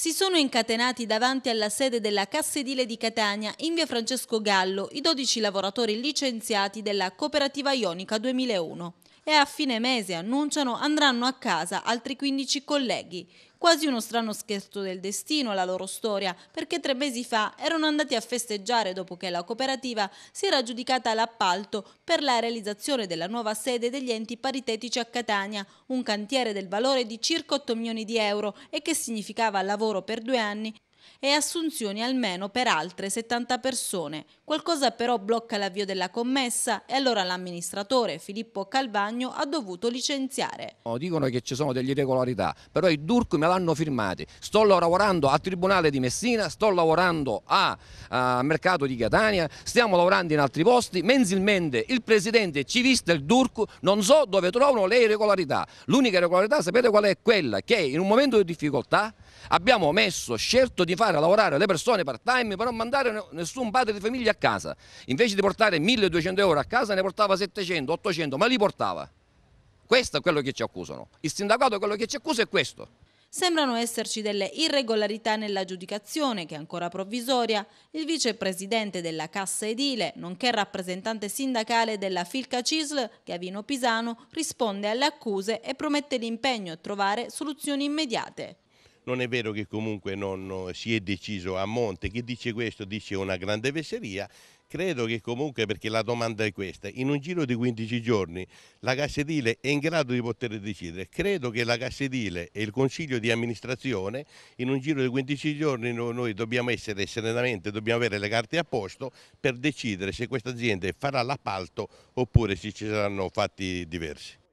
si sono incatenati davanti alla sede della Cassedile di Catania in via Francesco Gallo i 12 lavoratori licenziati della cooperativa Ionica 2001 e a fine mese, annunciano, andranno a casa altri 15 colleghi. Quasi uno strano scherzo del destino la loro storia, perché tre mesi fa erano andati a festeggiare dopo che la cooperativa si era aggiudicata l'appalto per la realizzazione della nuova sede degli enti paritetici a Catania, un cantiere del valore di circa 8 milioni di euro e che significava lavoro per due anni e assunzioni almeno per altre 70 persone. Qualcosa però blocca l'avvio della commessa e allora l'amministratore Filippo Calvagno ha dovuto licenziare. dicono che ci sono delle irregolarità, però i DURC me l'hanno firmati. Sto lavorando al Tribunale di Messina, sto lavorando al Mercato di Catania, stiamo lavorando in altri posti. Mensilmente il presidente ci vista il DURC non so dove trovano le irregolarità. L'unica irregolarità sapete qual è? Quella che in un momento di difficoltà abbiamo messo, scelto di di fare lavorare le persone part time per non mandare nessun padre di famiglia a casa. Invece di portare 1200 euro a casa ne portava 700, 800, ma li portava. Questo è quello che ci accusano. Il sindacato quello che ci accusa è questo. Sembrano esserci delle irregolarità nella giudicazione, che è ancora provvisoria. Il vicepresidente della Cassa Edile, nonché rappresentante sindacale della Filca Cisl, Gavino Pisano, risponde alle accuse e promette l'impegno a trovare soluzioni immediate non è vero che comunque non eh, si è deciso a monte, chi dice questo dice una grande vesseria, credo che comunque, perché la domanda è questa, in un giro di 15 giorni la Cassa Edile è in grado di poter decidere, credo che la Cassa Edile e il Consiglio di amministrazione in un giro di 15 giorni noi dobbiamo essere serenamente, dobbiamo avere le carte a posto per decidere se questa azienda farà l'appalto oppure se ci saranno fatti diversi.